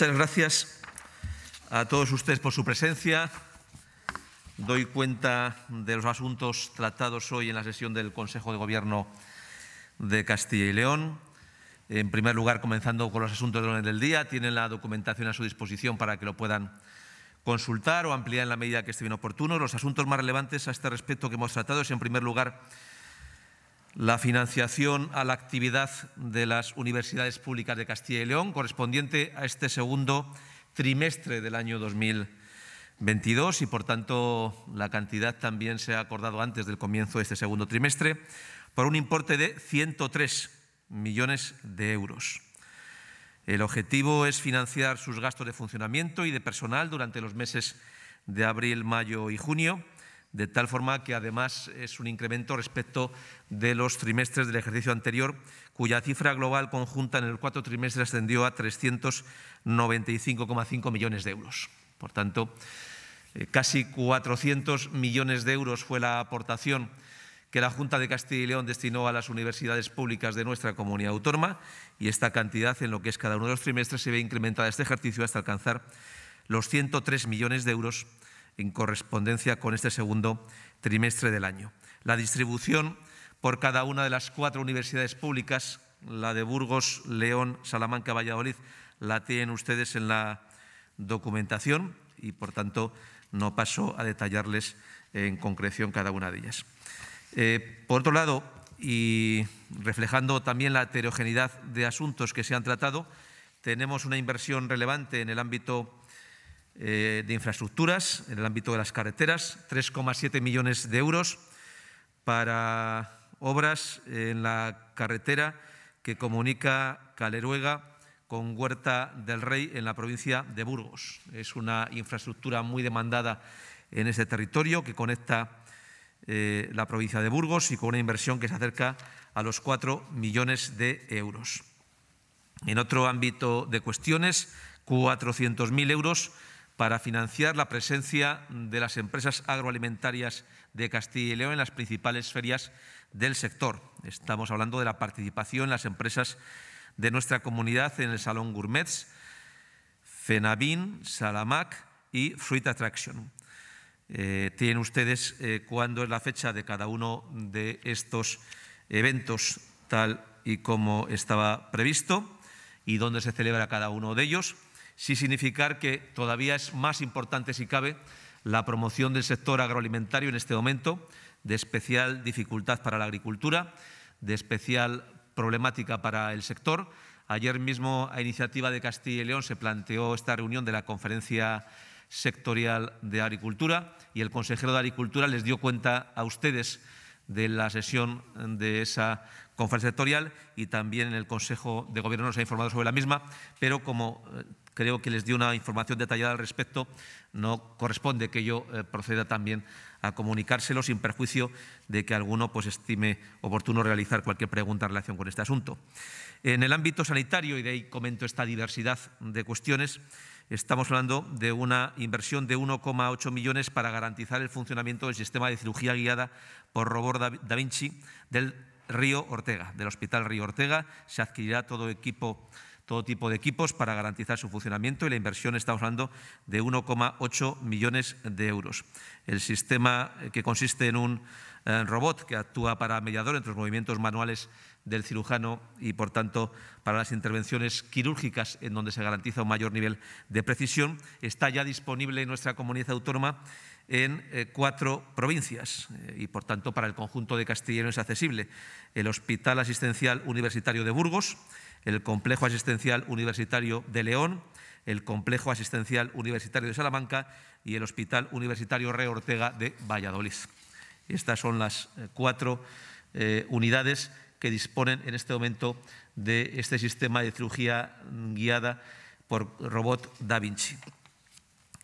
Muchas gracias a todos ustedes por su presencia. Doy cuenta de los asuntos tratados hoy en la sesión del Consejo de Gobierno de Castilla y León. En primer lugar, comenzando con los asuntos del orden del día, tienen la documentación a su disposición para que lo puedan consultar o ampliar en la medida que esté bien oportuno. Los asuntos más relevantes a este respecto que hemos tratado es, en primer lugar, la financiación a la actividad de las universidades públicas de Castilla y León, correspondiente a este segundo trimestre del año 2022 y, por tanto, la cantidad también se ha acordado antes del comienzo de este segundo trimestre por un importe de 103 millones de euros. El objetivo es financiar sus gastos de funcionamiento y de personal durante los meses de abril, mayo y junio de tal forma que además es un incremento respecto de los trimestres del ejercicio anterior, cuya cifra global conjunta en el cuarto trimestre ascendió a 395,5 millones de euros. Por tanto, eh, casi 400 millones de euros fue la aportación que la Junta de Castilla y León destinó a las universidades públicas de nuestra comunidad autónoma y esta cantidad en lo que es cada uno de los trimestres se ve incrementada este ejercicio hasta alcanzar los 103 millones de euros en correspondencia con este segundo trimestre del año. La distribución por cada una de las cuatro universidades públicas, la de Burgos, León, Salamanca, Valladolid, la tienen ustedes en la documentación y, por tanto, no paso a detallarles en concreción cada una de ellas. Eh, por otro lado, y reflejando también la heterogeneidad de asuntos que se han tratado, tenemos una inversión relevante en el ámbito eh, de infraestructuras en el ámbito de las carreteras, 3,7 millones de euros para obras en la carretera que comunica Caleruega con Huerta del Rey en la provincia de Burgos. Es una infraestructura muy demandada en ese territorio que conecta eh, la provincia de Burgos y con una inversión que se acerca a los 4 millones de euros. En otro ámbito de cuestiones, 400.000 euros para financiar la presencia de las empresas agroalimentarias de Castilla y León en las principales ferias del sector. Estamos hablando de la participación en las empresas de nuestra comunidad en el Salón Gourmets, Fenabin, Salamac y Fruit Attraction. Eh, tienen ustedes eh, cuándo es la fecha de cada uno de estos eventos, tal y como estaba previsto, y dónde se celebra cada uno de ellos sí significar que todavía es más importante, si cabe, la promoción del sector agroalimentario en este momento, de especial dificultad para la agricultura, de especial problemática para el sector. Ayer mismo, a iniciativa de Castilla y León, se planteó esta reunión de la Conferencia Sectorial de Agricultura y el consejero de Agricultura les dio cuenta a ustedes de la sesión de esa conferencia sectorial y también en el Consejo de Gobierno nos ha informado sobre la misma, pero como eh, creo que les di una información detallada al respecto. No corresponde que yo eh, proceda también a comunicárselo sin perjuicio de que alguno pues, estime oportuno realizar cualquier pregunta en relación con este asunto. En el ámbito sanitario, y de ahí comento esta diversidad de cuestiones, estamos hablando de una inversión de 1,8 millones para garantizar el funcionamiento del sistema de cirugía guiada por robot da Vinci del Río Ortega, del Hospital Río Ortega. Se adquirirá todo equipo todo tipo de equipos para garantizar su funcionamiento y la inversión estamos hablando de 1,8 millones de euros. El sistema eh, que consiste en un eh, robot que actúa para mediador entre los movimientos manuales del cirujano y, por tanto, para las intervenciones quirúrgicas en donde se garantiza un mayor nivel de precisión, está ya disponible en nuestra comunidad autónoma en eh, cuatro provincias y, por tanto, para el conjunto de castellanos es accesible. El Hospital Asistencial Universitario de Burgos, el Complejo Asistencial Universitario de León, el Complejo Asistencial Universitario de Salamanca y el Hospital Universitario Re Ortega de Valladolid. Estas son las eh, cuatro eh, unidades que disponen en este momento de este sistema de cirugía guiada por robot Da Vinci.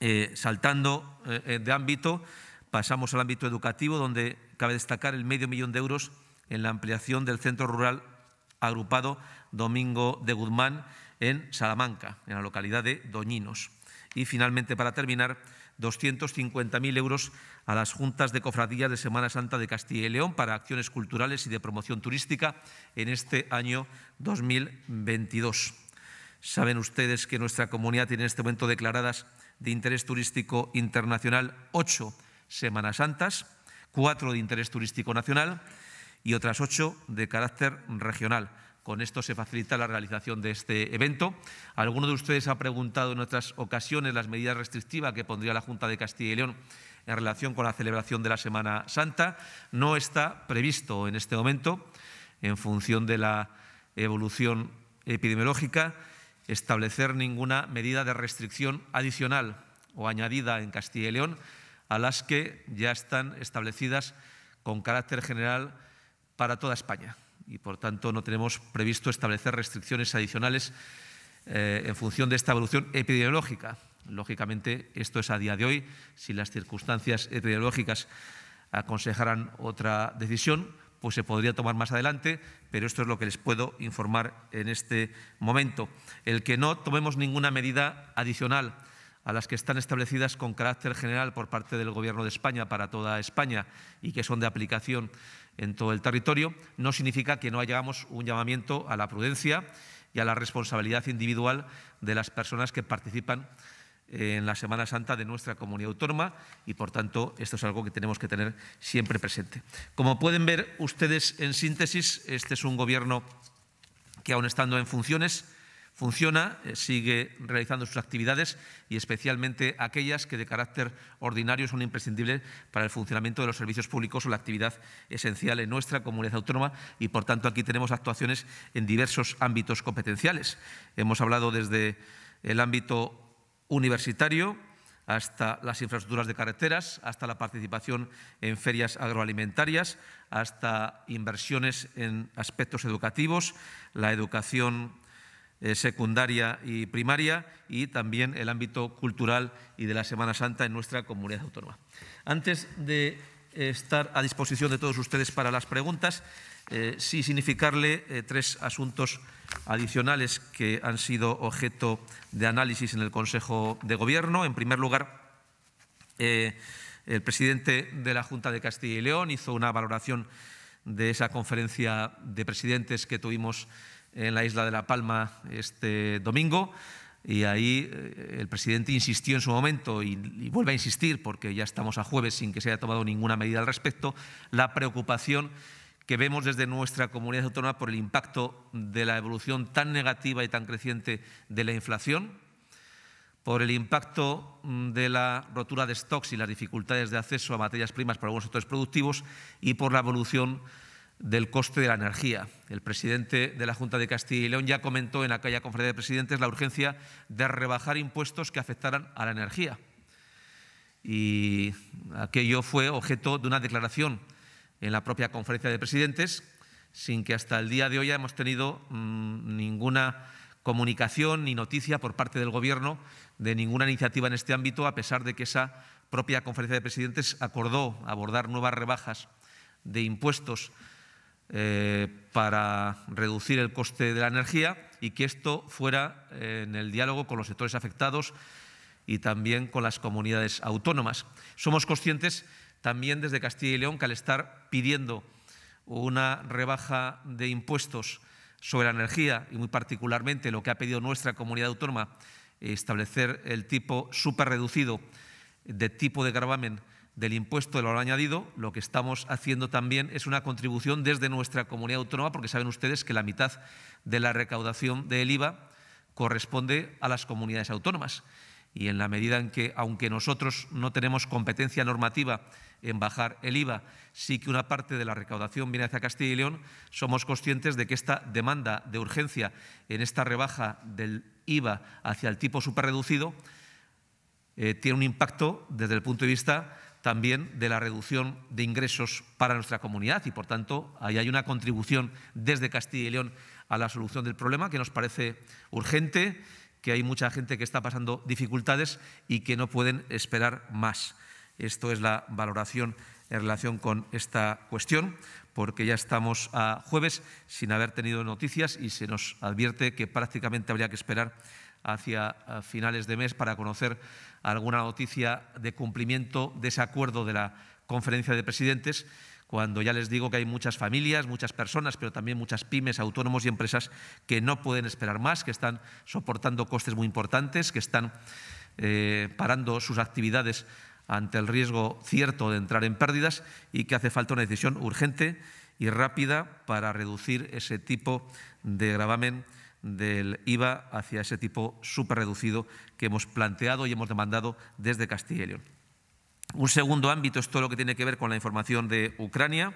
Eh, saltando de ámbito, pasamos al ámbito educativo, donde cabe destacar el medio millón de euros en la ampliación del Centro Rural agrupado Domingo de Guzmán en Salamanca, en la localidad de Doñinos. Y finalmente, para terminar, 250.000 euros a las juntas de cofradías de Semana Santa de Castilla y León para acciones culturales y de promoción turística en este año 2022. Saben ustedes que nuestra comunidad tiene en este momento declaradas de interés turístico internacional ocho Semanas Santas, cuatro de interés turístico nacional y otras ocho de carácter regional. Con esto se facilita la realización de este evento. Alguno de ustedes ha preguntado en otras ocasiones las medidas restrictivas que pondría la Junta de Castilla y León en relación con la celebración de la Semana Santa. No está previsto en este momento, en función de la evolución epidemiológica, establecer ninguna medida de restricción adicional o añadida en Castilla y León a las que ya están establecidas con carácter general para toda España y por tanto no tenemos previsto establecer restricciones adicionales eh, en función de esta evolución epidemiológica. Lógicamente, esto es a día de hoy. Si las circunstancias epidemiológicas aconsejaran otra decisión, pues se podría tomar más adelante, pero esto es lo que les puedo informar en este momento. El que no tomemos ninguna medida adicional a las que están establecidas con carácter general por parte del Gobierno de España para toda España y que son de aplicación en todo el territorio, no significa que no hayamos un llamamiento a la prudencia y a la responsabilidad individual de las personas que participan eh, en la Semana Santa de nuestra comunidad autónoma y, por tanto, esto es algo que tenemos que tener siempre presente. Como pueden ver ustedes en síntesis, este es un gobierno que, aun estando en funciones, Funciona, eh, sigue realizando sus actividades y especialmente aquellas que de carácter ordinario son imprescindibles para el funcionamiento de los servicios públicos o la actividad esencial en nuestra comunidad autónoma y, por tanto, aquí tenemos actuaciones en diversos ámbitos competenciales. Hemos hablado desde el ámbito universitario, hasta las infraestructuras de carreteras, hasta la participación en ferias agroalimentarias, hasta inversiones en aspectos educativos, la educación eh, secundaria y primaria y también el ámbito cultural y de la Semana Santa en nuestra comunidad autónoma. Antes de eh, estar a disposición de todos ustedes para las preguntas, eh, sí significarle tres asuntos adicionales que han sido objeto de análisis en el Consejo de Gobierno. En primer lugar, el presidente de la Junta de Castilla y León hizo una valoración de esa conferencia de presidentes que tuvimos en la isla de La Palma este domingo y ahí eh, el presidente insistió en su momento y, vuelve a insistir, porque ya estamos a jueves sin que se haya tomado ninguna medida al respecto, la preocupación que vemos desde nuestra comunidad autónoma por el impacto de la evolución tan negativa y tan creciente de la inflación, por el impacto mm, de la rotura de stocks y las dificultades de acceso a materias primas para algunos sectores productivos y por la evolución del coste de la energía. El presidente de la Junta de Castilla y León ya comentó en aquella conferencia de presidentes la urgencia de rebajar impuestos que afectaran a la energía. Y aquello fue objeto de una declaración en la propia conferencia de presidentes, sin que hasta el día de hoy hemos tenido mm, ninguna comunicación ni noticia por parte del Gobierno de ninguna iniciativa en este ámbito, a pesar de que esa propia conferencia de presidentes acordó abordar nuevas rebajas de impuestos eh, para reducir el coste de la energía y que esto fuera eh, en el diálogo con los sectores afectados y también con las comunidades autónomas. Somos conscientes también desde Castilla y León que al estar pidiendo una rebaja de impuestos sobre la energía y muy particularmente lo que ha pedido nuestra comunidad autónoma, establecer el tipo superreducido de tipo de gravamen del impuesto del valor añadido, lo que estamos haciendo también es una contribución desde nuestra comunidad autónoma, porque saben ustedes que la mitad de la recaudación del IVA corresponde a las comunidades autónomas. Y en la medida en que, aunque nosotros no tenemos competencia normativa en bajar el IVA, sí que una parte de la recaudación viene hacia Castilla y León, somos conscientes de que esta demanda de urgencia en esta rebaja del IVA hacia el tipo superreducido eh, tiene un impacto desde el punto de vista también de la reducción de ingresos para nuestra comunidad y, por tanto, ahí hay una contribución desde Castilla y León a la solución del problema que nos parece urgente, que hay mucha gente que está pasando dificultades y que no pueden esperar más. Esto es la valoración en relación con esta cuestión, porque ya estamos a jueves sin haber tenido noticias y se nos advierte que prácticamente habría que esperar hacia eh, finales de mes para conocer alguna noticia de cumplimiento de ese acuerdo de la conferencia de presidentes, cuando ya les digo que hay muchas familias, muchas personas, pero también muchas pymes, autónomos y empresas que no pueden esperar más, que están soportando costes muy importantes, que están eh, parando sus actividades ante el riesgo cierto de entrar en pérdidas y que hace falta una decisión urgente y rápida para reducir ese tipo de gravamen del IVA hacia ese tipo superreducido que hemos planteado y hemos demandado desde Castilla y León. Un segundo ámbito es todo lo que tiene que ver con la información de Ucrania.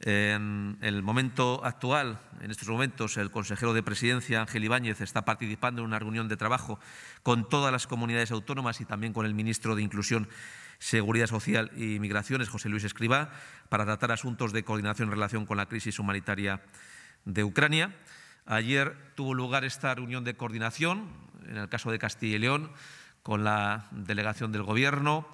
En el momento actual, en estos momentos, el consejero de presidencia, Ángel Ibáñez, está participando en una reunión de trabajo con todas las comunidades autónomas y también con el ministro de Inclusión, Seguridad Social y Migraciones, José Luis Escribá, para tratar asuntos de coordinación en relación con la crisis humanitaria de Ucrania. Ayer tuvo lugar esta reunión de coordinación, en el caso de Castilla y León, con la delegación del Gobierno,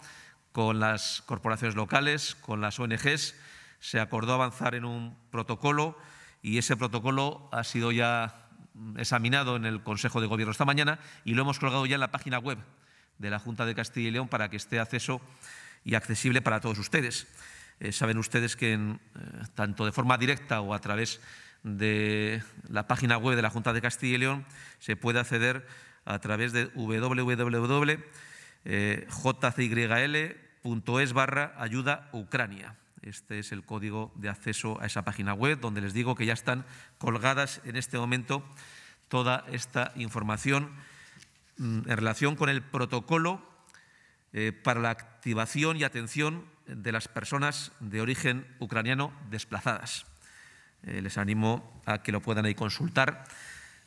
con las corporaciones locales, con las ONGs. Se acordó avanzar en un protocolo y ese protocolo ha sido ya examinado en el Consejo de Gobierno esta mañana y lo hemos colgado ya en la página web de la Junta de Castilla y León para que esté acceso y accesible para todos ustedes. Eh, saben ustedes que eh, tanto de forma directa o a través de la página web de la Junta de Castilla y León se puede acceder a través de www.jcyl.es eh, barra ayuda Ucrania. Este es el código de acceso a esa página web, donde les digo que ya están colgadas en este momento toda esta información mm, en relación con el protocolo eh, para la activación y atención de las personas de origen ucraniano desplazadas. Eh, les animo a que lo puedan ahí consultar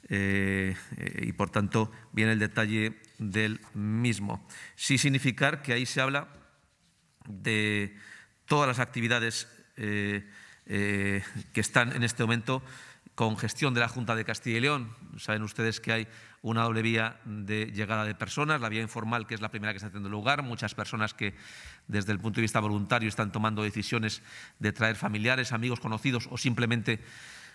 eh, eh, y, por tanto, viene el detalle del mismo. Sí significar que ahí se habla de todas las actividades que están en este momento con gestión de la Junta de Castilla y León. Saben ustedes que hay una doble vía de llegada de personas, la vía informal, que es la primera que está teniendo lugar, muchas personas que desde el punto de vista voluntario están tomando decisiones de traer familiares, amigos, conocidos o simplemente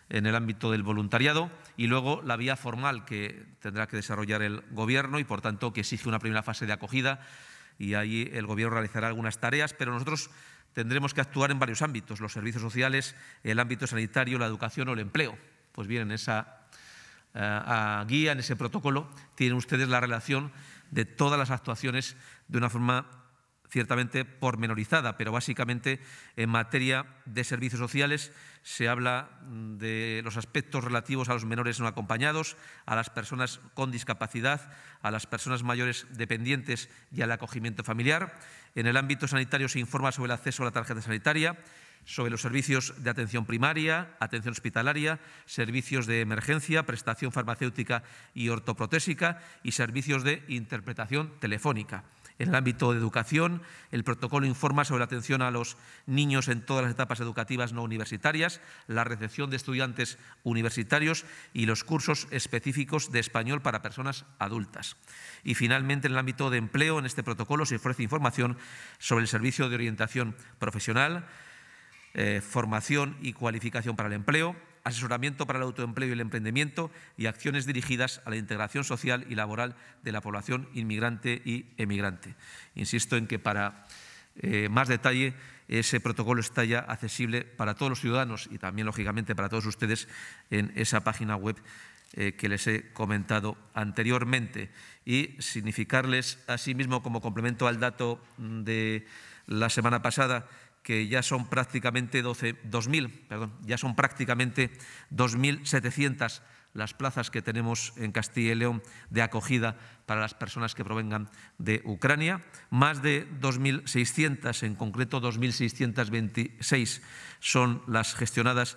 en el ámbito del voluntariado y luego la vía formal que tendrá que desarrollar el Gobierno y, por tanto, que exige una primera fase de acogida y ahí el Gobierno realizará algunas tareas, pero nosotros tendremos que actuar en varios ámbitos, los servicios sociales, el ámbito sanitario, la educación o el empleo. Pues bien, en esa eh, a guía en ese protocolo, tienen ustedes la relación de todas las actuaciones de una forma ciertamente pormenorizada, pero básicamente en materia de servicios sociales se habla mm, de los aspectos relativos a los menores no acompañados, a las personas con discapacidad, a las personas mayores dependientes y al acogimiento familiar. En el ámbito sanitario se informa sobre el acceso a la tarjeta sanitaria, sobre los servicios de atención primaria, atención hospitalaria, servicios de emergencia, prestación farmacéutica y ortoprotésica y servicios de interpretación telefónica. En el ámbito de educación, el protocolo informa sobre la atención a los niños en todas las etapas educativas no universitarias, la recepción de estudiantes universitarios y los cursos específicos de español para personas adultas. Y finalmente, en el ámbito de empleo, en este protocolo se ofrece información sobre el servicio de orientación profesional, eh, formación y cualificación para el empleo, asesoramiento para el autoempleo y el emprendimiento y acciones dirigidas a la integración social y laboral de la población inmigrante y emigrante. Insisto en que para eh, más detalle ese protocolo está ya accesible para todos los ciudadanos y también, lógicamente, para todos ustedes en esa página web eh, que les he comentado anteriormente. Y significarles, asimismo, como complemento al dato mm, de la semana pasada, que ya son prácticamente 2.000, perdón, ya son prácticamente 2.700 las plazas que tenemos en Castilla y León de acogida para las personas que provengan de Ucrania, más de 2.600, en concreto 2.626 son las gestionadas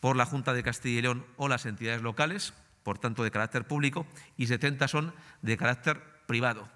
por la Junta de Castilla y León o las entidades locales, por tanto de carácter público, y 70 son de carácter privado.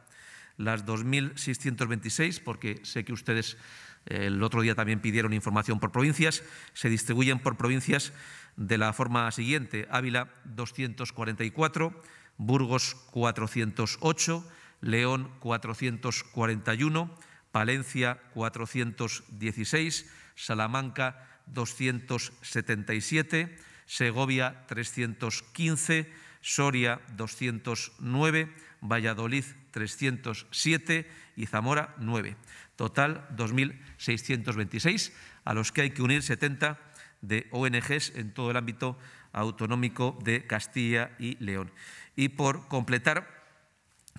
Las 2.626, porque sé que ustedes el otro día también pidieron información por provincias. Se distribuyen por provincias de la forma siguiente. Ávila 244, Burgos 408, León 441, Palencia 416, Salamanca 277, Segovia 315, Soria 209, Valladolid 307 y Zamora 9 total 2.626, a los que hay que unir 70 de ONGs en todo el ámbito autonómico de Castilla y León. Y por completar,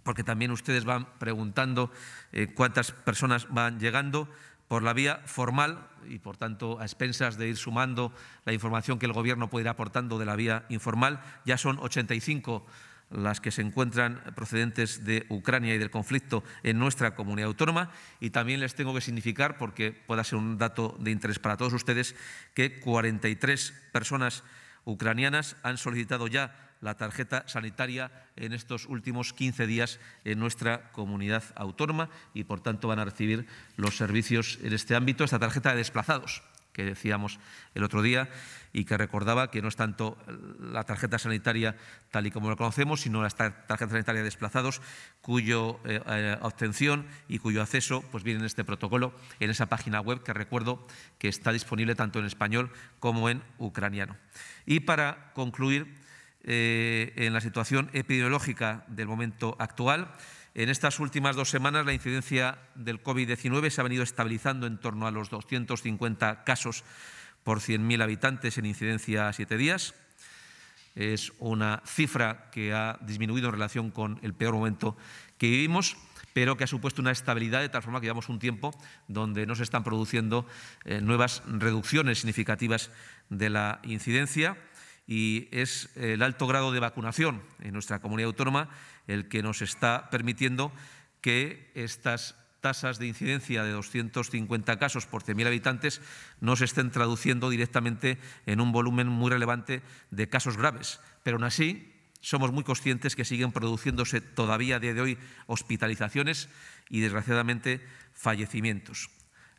porque también ustedes van preguntando eh, cuántas personas van llegando por la vía formal y, por tanto, a expensas de ir sumando la información que el Gobierno puede ir aportando de la vía informal, ya son 85 las que se encuentran procedentes de Ucrania y del conflicto en nuestra comunidad autónoma. Y también les tengo que significar, porque pueda ser un dato de interés para todos ustedes, que 43 personas ucranianas han solicitado ya la tarjeta sanitaria en estos últimos 15 días en nuestra comunidad autónoma y, por tanto, van a recibir los servicios en este ámbito, esta tarjeta de desplazados que decíamos el otro día y que recordaba que no es tanto la tarjeta sanitaria tal y como la conocemos, sino la tarjeta sanitaria de desplazados cuyo eh, eh, obtención y cuyo acceso pues viene en este protocolo, en esa página web que recuerdo que está disponible tanto en español como en ucraniano. Y para concluir eh, en la situación epidemiológica del momento actual, en estas últimas dos semanas, la incidencia del COVID-19 se ha venido estabilizando en torno a los 250 casos por 100.000 habitantes en incidencia a siete días. Es una cifra que ha disminuido en relación con el peor momento que vivimos, pero que ha supuesto una estabilidad de tal forma que llevamos un tiempo donde no se están produciendo eh, nuevas reducciones significativas de la incidencia y es eh, el alto grado de vacunación en nuestra comunidad autónoma el que nos está permitiendo que estas tasas de incidencia de 250 casos por 100.000 habitantes no se estén traduciendo directamente en un volumen muy relevante de casos graves. Pero aún así, somos muy conscientes que siguen produciéndose todavía a día de hoy hospitalizaciones y, desgraciadamente, fallecimientos.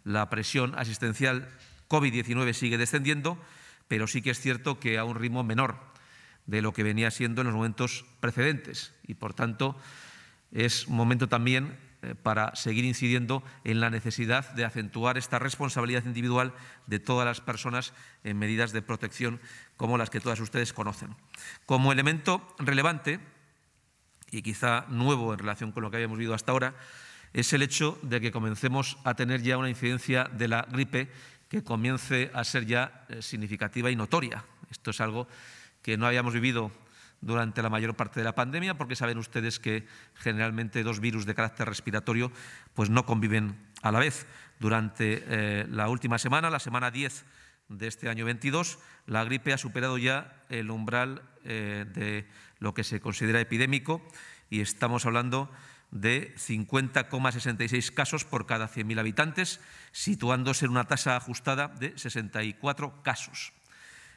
La presión asistencial COVID-19 sigue descendiendo pero sí que es cierto que a un ritmo menor de lo que venía siendo en los momentos precedentes. Y por tanto, es momento también eh, para seguir incidiendo en la necesidad de acentuar esta responsabilidad individual de todas las personas en medidas de protección como las que todas ustedes conocen. Como elemento relevante y quizá nuevo en relación con lo que habíamos vivido hasta ahora, es el hecho de que comencemos a tener ya una incidencia de la gripe que comience a ser ya eh, significativa y notoria. Esto es algo que no habíamos vivido durante la mayor parte de la pandemia, porque saben ustedes que generalmente dos virus de carácter respiratorio pues no conviven a la vez. Durante eh, la última semana, la semana 10 de este año 22, la gripe ha superado ya el umbral eh, de lo que se considera epidémico y estamos hablando de 50,66 casos por cada 100.000 habitantes, situándose en una tasa ajustada de 64 casos.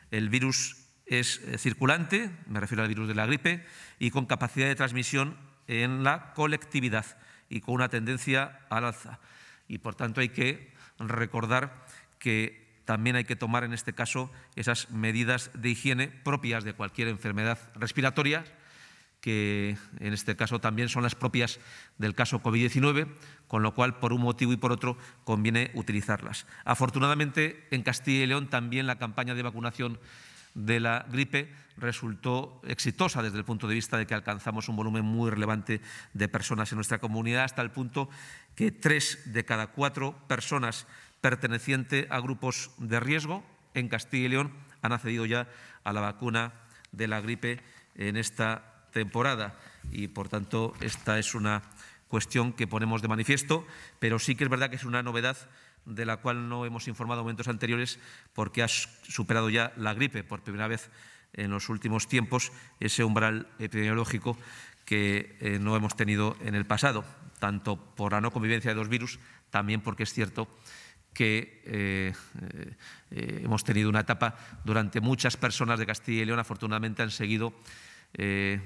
El virus es eh, circulante, me refiero al virus de la gripe, y con capacidad de transmisión en la colectividad y con una tendencia al alza. Y por tanto hay que recordar que también hay que tomar en este caso esas medidas de higiene propias de cualquier enfermedad respiratoria que en este caso también son las propias del caso COVID-19, con lo cual por un motivo y por otro conviene utilizarlas. Afortunadamente, en Castilla y León también la campaña de vacunación de la gripe resultó exitosa desde el punto de vista de que alcanzamos un volumen muy relevante de personas en nuestra comunidad, hasta el punto que tres de cada cuatro personas pertenecientes a grupos de riesgo en Castilla y León han accedido ya a la vacuna de la gripe en esta temporada y, por tanto, esta es una cuestión que ponemos de manifiesto, pero sí que es verdad que es una novedad de la cual no hemos informado en momentos anteriores porque ha superado ya la gripe por primera vez en los últimos tiempos ese umbral epidemiológico que eh, no hemos tenido en el pasado, tanto por la no convivencia de dos virus, también porque es cierto que eh, eh, hemos tenido una etapa durante muchas personas de Castilla y León afortunadamente han seguido eh,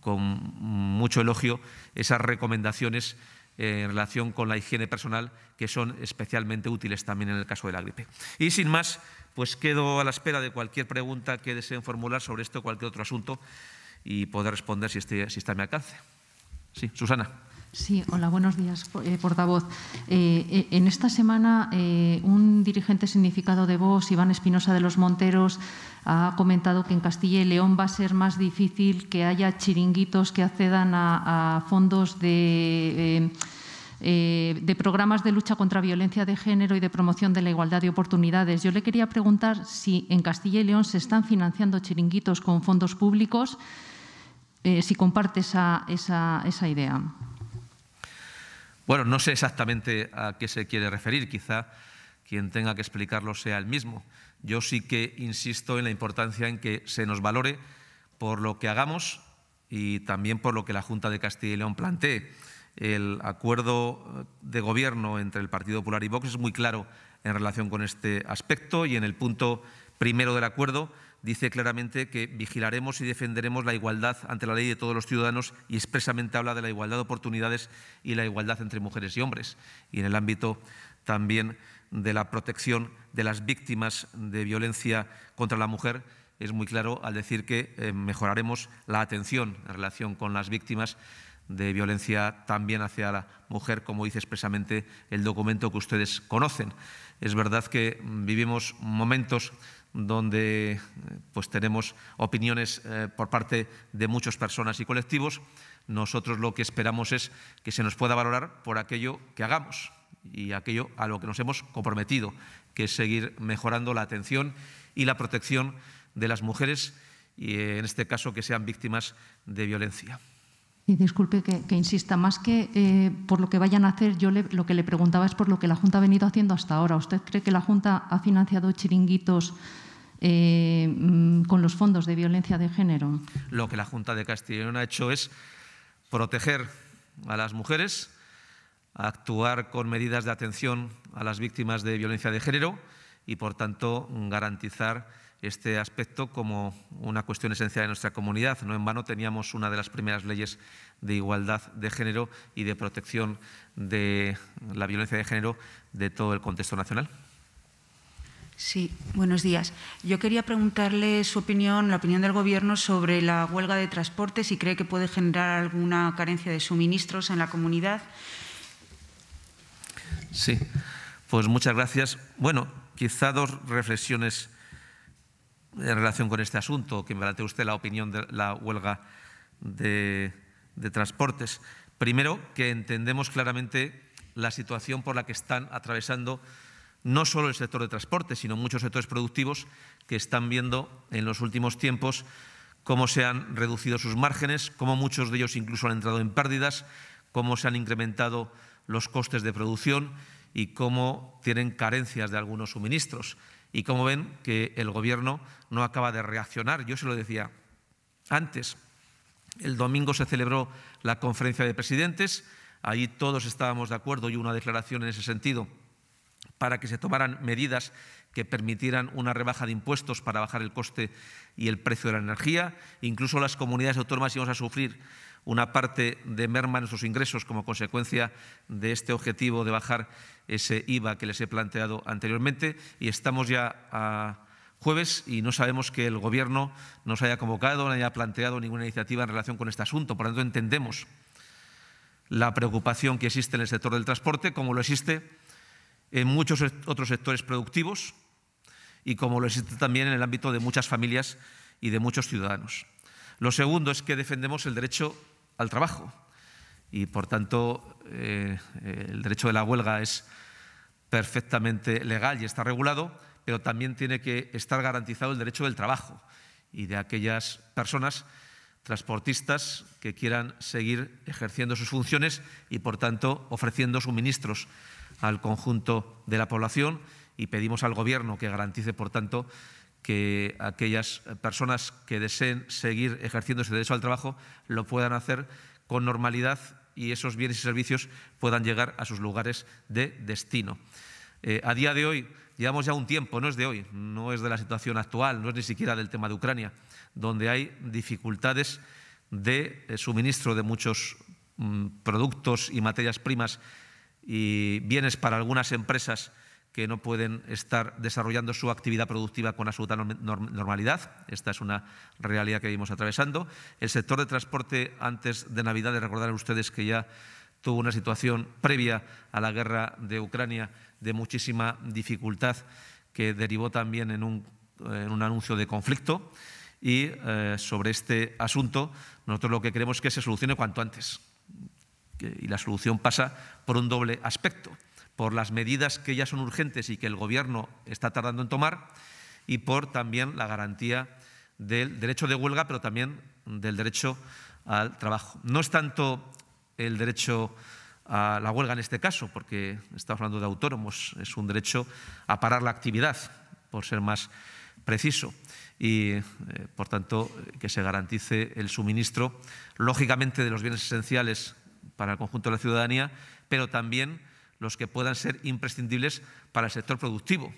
con mucho elogio esas recomendaciones eh, en relación con la higiene personal que son especialmente útiles también en el caso de la gripe. Y sin más, pues quedo a la espera de cualquier pregunta que deseen formular sobre esto o cualquier otro asunto y poder responder si, esté, si está a mi alcance. Sí, Susana. Sí, hola, buenos días, eh, portavoz. Eh, eh, en esta semana, un dirigente significado de Vox, Iván Espinosa de los Monteros, ha comentado que en Castilla y León va a ser más difícil que haya chiringuitos que accedan a, fondos de. programas de lucha contra violencia de género y de promoción de la igualdad de oportunidades. Yo le quería preguntar si en Castilla y León se están financiando chiringuitos con fondos públicos, si comparte esa idea. Bueno, no sé exactamente a qué se quiere referir, quizá quien tenga que explicarlo sea el mismo. Yo sí que insisto en la importancia en que se nos valore por lo que hagamos y también por lo que la Junta de Castilla y León plantee. El acuerdo de gobierno entre el Partido Popular y Vox es muy claro en relación con este aspecto y en el punto primero del acuerdo dice claramente que vigilaremos y defenderemos la igualdad ante la ley de todos los ciudadanos y expresamente habla de la igualdad de oportunidades y la igualdad entre mujeres y hombres. Y en el ámbito también de la protección de las víctimas de violencia contra la mujer, es muy claro al decir que eh, mejoraremos la atención en relación con las víctimas de violencia también hacia la mujer, como dice expresamente el documento que ustedes conocen. Es verdad que mm, vivimos momentos donde eh, pues tenemos opiniones eh, por parte de muchas personas y colectivos, nosotros lo que esperamos es que se nos pueda valorar por aquello que hagamos y aquello a lo que nos hemos comprometido, que es seguir mejorando la atención y la protección de las mujeres y eh, en este caso que sean víctimas de violencia. Y disculpe que, insista, más que por lo que vayan a hacer, yo lo que le preguntaba es por lo que la Junta ha venido haciendo hasta ahora. ¿Usted cree que la Junta ha financiado chiringuitos eh, mm, con los fondos de violencia de género? Lo que la Junta de Castilla y León ha hecho es proteger a las mujeres, actuar con medidas de atención a las víctimas de violencia de género y, por tanto, garantizar este aspecto como una cuestión esencial de nuestra comunidad. No en vano teníamos una de las primeras leyes de igualdad de género y de protección de la violencia de género de todo el contexto nacional. Sí, buenos días. Yo quería preguntarle su opinión, la opinión del Gobierno sobre la huelga de transportes, y cree que puede generar alguna carencia de suministros en la comunidad. Sí, pues muchas gracias. Bueno, quizá dos reflexiones en relación con este asunto, que me plantee usted la opinión de la huelga de, de transportes. Primero, que entendemos claramente la situación por la que están atravesando no solo el sector de transporte, sino muchos sectores productivos que están viendo en los últimos tiempos cómo se han reducido sus márgenes, cómo muchos de ellos incluso han entrado en pérdidas, cómo se han incrementado los costes de producción y cómo tienen carencias de algunos suministros y cómo ven que el Gobierno no acaba de reaccionar. Yo se lo decía antes, el domingo se celebró la conferencia de presidentes, ahí todos estábamos de acuerdo y una declaración en ese sentido para que se tomaran medidas que permitieran una rebaja de impuestos para bajar el coste y el precio de la energía. Incluso las comunidades autónomas íbamos a sufrir una parte de merma en nuestros ingresos como consecuencia de este objetivo de bajar ese IVA que les he planteado anteriormente. Y estamos ya a jueves y no sabemos que el Gobierno nos haya convocado, no haya planteado ninguna iniciativa en relación con este asunto. Por lo tanto, entendemos la preocupación que existe en el sector del transporte, como lo existe en muchos otros sectores productivos y como lo existe también en el ámbito de muchas familias y de muchos ciudadanos. Lo segundo es que defendemos el derecho al trabajo y, por tanto, eh, el derecho de la huelga es perfectamente legal y está regulado, pero también tiene que estar garantizado el derecho del trabajo y de aquellas personas transportistas que quieran seguir ejerciendo sus funciones y, por tanto, ofreciendo suministros al conjunto de la población y pedimos al Gobierno que garantice, por tanto, que aquellas personas que deseen seguir ejerciendo ese derecho al trabajo lo puedan hacer con normalidad y esos bienes y servicios puedan llegar a sus lugares de destino. Eh, a día de hoy, llevamos ya un tiempo, no es de hoy, no es de la situación actual, no es ni siquiera del tema de Ucrania, donde hay dificultades de eh, suministro de muchos mm, productos y materias primas y bienes para algunas empresas que no pueden estar desarrollando su actividad productiva con absoluta normalidad. Esta es una realidad que vimos atravesando. El sector de transporte, antes de Navidad, de recordar a ustedes que ya tuvo una situación previa a la guerra de Ucrania de muchísima dificultad que derivó también en un, anuncio de conflicto. Y eh, sobre este asunto, nosotros lo que queremos es que se solucione cuanto antes y la solución pasa por un doble aspecto, por las medidas que ya son urgentes y que el Gobierno está tardando en tomar y por también la garantía del derecho de huelga, pero también del derecho al trabajo. No es tanto el derecho a la huelga en este caso, porque estamos hablando de autónomos, es un derecho a parar la actividad, por ser más preciso, y eh, por tanto que se garantice el suministro, lógicamente, de los bienes esenciales para el conjunto de la ciudadanía, pero también los que puedan ser imprescindibles para el sector productivo,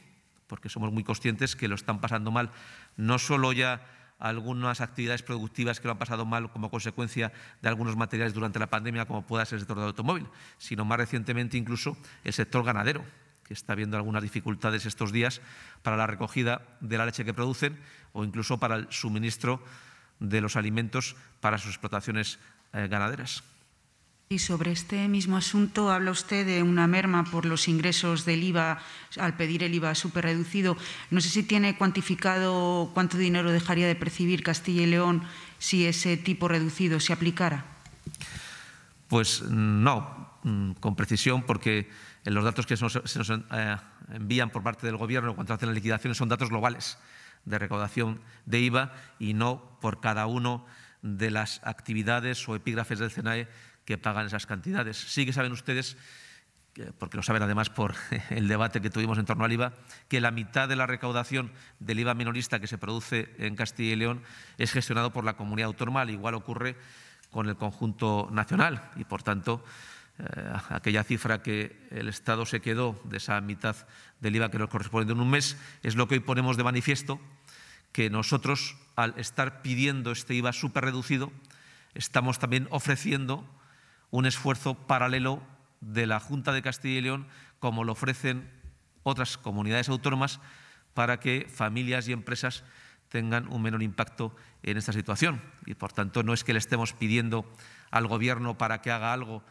porque somos muy conscientes que lo están pasando mal, no solo ya algunas actividades productivas que lo han pasado mal como consecuencia de algunos materiales durante la pandemia, como pueda ser el sector del automóvil, sino más recientemente incluso el sector ganadero, que está viendo algunas dificultades estos días para la recogida de la leche que producen o incluso para el suministro de los alimentos para sus explotaciones eh, ganaderas. Y sobre este mismo asunto habla usted de una merma por los ingresos del IVA al pedir el IVA reducido. No sé si tiene cuantificado cuánto dinero dejaría de percibir Castilla y León si ese tipo reducido se aplicara. Pues no, mm, con precisión, porque los datos que se nos, eh, envían por parte del Gobierno cuando hacen las liquidaciones son datos globales de recaudación de IVA y no por cada uno de las actividades o epígrafes del CNAE que pagan esas cantidades. Sí que saben ustedes, porque lo saben además por el debate que tuvimos en torno al IVA, que la mitad de la recaudación del IVA minorista que se produce en Castilla y León es gestionado por la comunidad autónoma, igual ocurre con el conjunto nacional y, por tanto, eh, aquella cifra que el Estado se quedó de esa mitad del IVA que nos corresponde en un mes es lo que hoy ponemos de manifiesto, que nosotros, al estar pidiendo este IVA súper reducido, estamos también ofreciendo un esfuerzo paralelo de la Junta de Castilla y León, como lo ofrecen otras comunidades autónomas, para que familias y empresas tengan un menor impacto en esta situación. Y por tanto, no es que le estemos pidiendo al Gobierno para que haga algo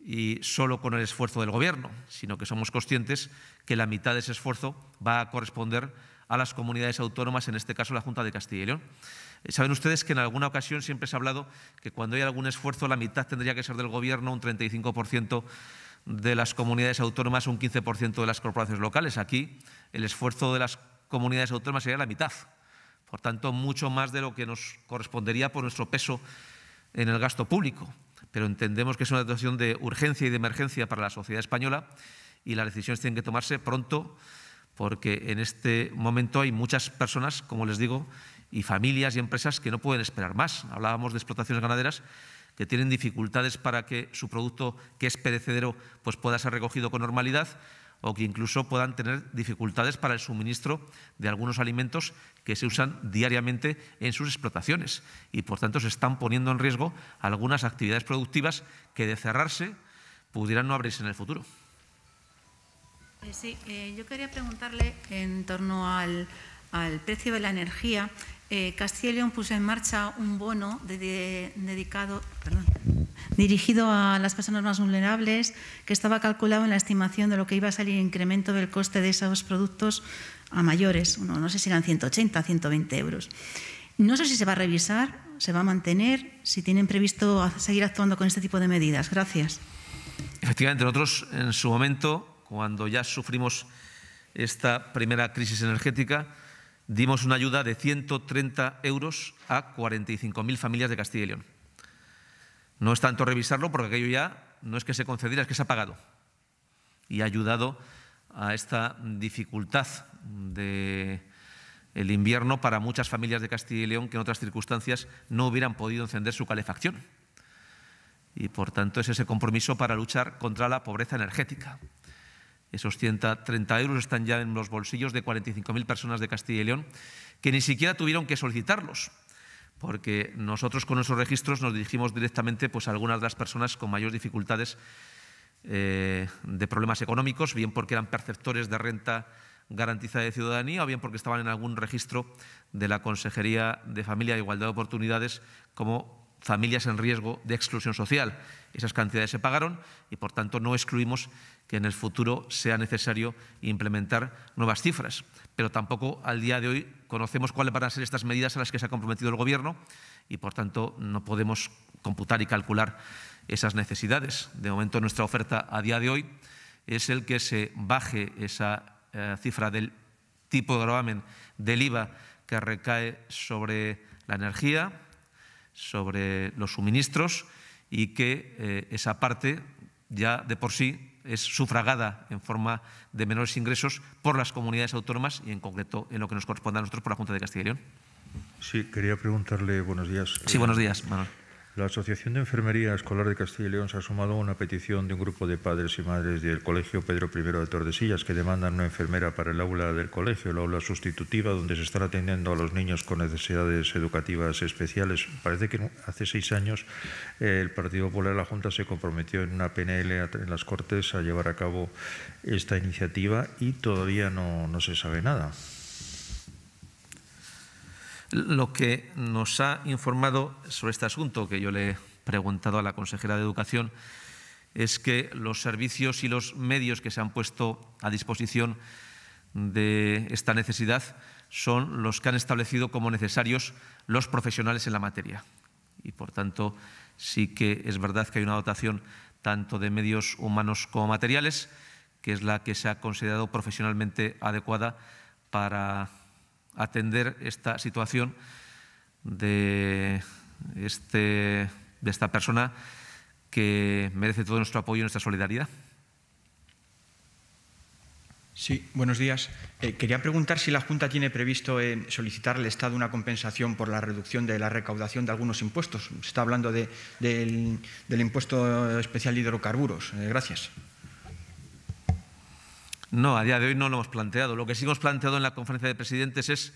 y solo con el esfuerzo del Gobierno, sino que somos conscientes que la mitad de ese esfuerzo va a corresponder a las comunidades autónomas, en este caso la Junta de Castilla y León. Saben ustedes que en alguna ocasión siempre se ha hablado que cuando hay algún esfuerzo la mitad tendría que ser del Gobierno, un 35% de las comunidades autónomas, un 15% de las corporaciones locales. Aquí el esfuerzo de las comunidades autónomas sería la mitad. Por tanto, mucho más de lo que nos correspondería por nuestro peso en el gasto público. Pero entendemos que es una situación de urgencia y de emergencia para la sociedad española y las decisiones tienen que tomarse pronto porque en este momento hay muchas personas, como les digo, y familias y empresas que no pueden esperar más. Hablábamos de explotaciones ganaderas que tienen dificultades para que su producto, que es perecedero, pues pueda ser recogido con normalidad o que incluso puedan tener dificultades para el suministro de algunos alimentos que se usan diariamente en sus explotaciones y por tanto se están poniendo en riesgo algunas actividades productivas que de cerrarse pudieran no abrirse en el futuro. Eh, sí, eh, yo quería preguntarle en torno al, al precio de la energía, eh, Castellón puso en marcha un bono dedicado, dirigido a las personas más vulnerables, que estaba calculado en la estimación de lo que iba a salir el incremento del coste de esos productos a mayores, no, no sé si eran 180, 120 euros. No sé si se va a revisar, se va a mantener, si tienen previsto seguir actuando con este tipo de medidas. Gracias. Efectivamente, nosotros en su momento, cuando ya sufrimos esta primera crisis energética, dimos una ayuda de 130 euros a 45.000 familias de Castilla y León. No es tanto revisarlo porque aquello ya no es que se concediera, es que se ha pagado y ha ayudado a esta dificultad del invierno para muchas familias de Castilla y León que en otras circunstancias no hubieran podido encender su calefacción. Y por tanto es ese compromiso para luchar contra la pobreza energética. Esos 130 euros están ya en los bolsillos de 45.000 personas de Castilla y León que ni siquiera tuvieron que solicitarlos, porque nosotros con esos registros nos dirigimos directamente pues, a algunas de las personas con mayores dificultades eh, de problemas económicos, bien porque eran perceptores de renta garantizada de ciudadanía o bien porque estaban en algún registro de la Consejería de Familia e Igualdad de Oportunidades como familias en riesgo de exclusión social. Esas cantidades se pagaron y, por tanto, no excluimos que en el futuro sea necesario implementar nuevas cifras. Pero tampoco al día de hoy conocemos cuáles van a ser estas medidas a las que se ha comprometido el Gobierno y, por tanto, no podemos computar y calcular esas necesidades. De momento, nuestra oferta a día de hoy es el que se baje esa eh, cifra del tipo de gravamen del IVA que recae sobre la energía, sobre los suministros y que eh, esa parte ya de por sí es sufragada en forma de menores ingresos por las comunidades autónomas y en concreto en lo que nos corresponde a nosotros por la Junta de Castilla y León. Sí, quería preguntarle, buenos días. Sí, buenos días, Manuel. La Asociación de Enfermería Escolar de Castilla y León se ha sumado a una petición de un grupo de padres y madres del Colegio Pedro I de Tordesillas que demandan una enfermera para el aula del colegio, el aula sustitutiva donde se están atendiendo a los niños con necesidades educativas especiales. Parece que hace seis años eh, el Partido Popular de la Junta se comprometió en una PNL en las Cortes a llevar a cabo esta iniciativa y todavía no, no se sabe nada lo que nos ha informado sobre este asunto que yo le he preguntado a la consejera de Educación es que los servicios y los medios que se han puesto a disposición de esta necesidad son los que han establecido como necesarios los profesionales en la materia. Y por tanto, sí que es verdad que hay una dotación tanto de medios humanos como materiales, que es la que se ha considerado profesionalmente adecuada para atender esta situación de, este, de esta persona que merece todo nuestro apoyo y nuestra solidaridad. Sí, buenos días. Eh, quería preguntar si la Junta tiene previsto eh, solicitar al Estado una compensación por la reducción de la recaudación de algunos impuestos. Se está hablando del, impuesto especial de hidrocarburos. Eh, gracias. No, a día de hoy no lo hemos planteado. Lo que sí hemos planteado en la conferencia de presidentes es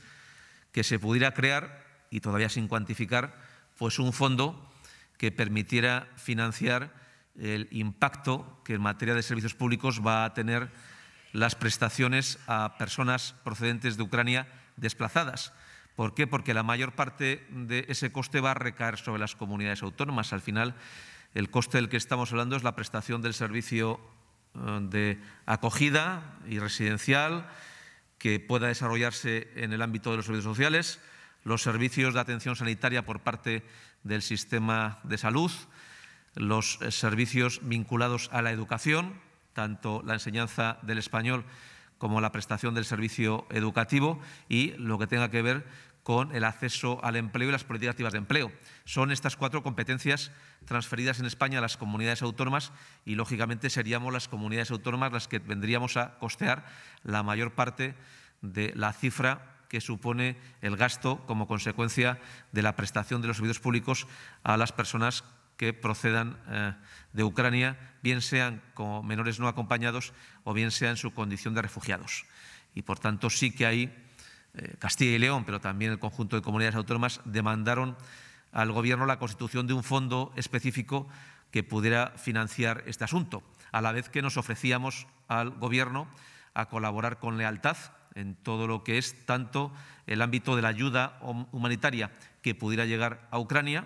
que se pudiera crear, y todavía sin cuantificar, pues un fondo que permitiera financiar el impacto que en materia de servicios públicos va a tener las prestaciones a personas procedentes de Ucrania desplazadas. ¿Por qué? Porque la mayor parte de ese coste va a recaer sobre las comunidades autónomas. Al final, el coste del que estamos hablando es la prestación del servicio eh, de acogida y residencial que pueda desarrollarse en el ámbito de los servicios sociales, los servicios de atención sanitaria por parte del sistema de salud, los eh, servicios vinculados a la educación, tanto la enseñanza del español como la prestación del servicio educativo y lo que tenga que ver con el acceso al empleo y las políticas activas de empleo. Son estas cuatro competencias transferidas en España a las comunidades autónomas y, lógicamente, seríamos las comunidades autónomas las que vendríamos a costear la mayor parte de la cifra que supone el gasto como consecuencia de la prestación de los servicios públicos a las personas que procedan eh, de Ucrania, bien sean como menores no acompañados o bien sean en su condición de refugiados. Y por tanto sí que hay eh, Castilla y León, pero también el conjunto de comunidades autónomas, demandaron al Gobierno la constitución de un fondo específico que pudiera financiar este asunto, a la vez que nos ofrecíamos al Gobierno a colaborar con lealtad en todo lo que es tanto el ámbito de la ayuda humanitaria que pudiera llegar a Ucrania,